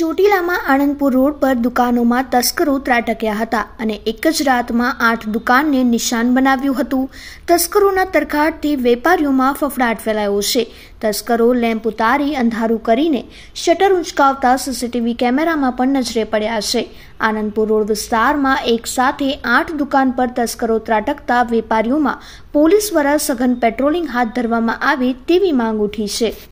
ચોટીલામાં Anandpur road પર દુકાનોમાં તસ્કરો ત્રાટક્યા હતા અને એક જ રાતમાં આઠ દુકાનને નિશાન બનાવ્યું હતું તસ્કરોના તરખાટથી વેપારીઓમાં ફફડાટ ફેલાયો છે તસ્કરો લેમ્પ ઉતારી અંધારું કરીને શટર ઉંચકાવતા સીસીટીવી કેમેરામાં પણ નજરે પડ્યા છે આનંદપુર રોડ વિસ્તારમાં એક સાથે આઠ દુકાન પર તસ્કરો ત્રાટકતા વેપારીઓમાં પોલીસ દ્વારા સઘન પેટ્રોલિંગ હાથ ધરવામાં આવે તેવી માંગ ઉઠી છે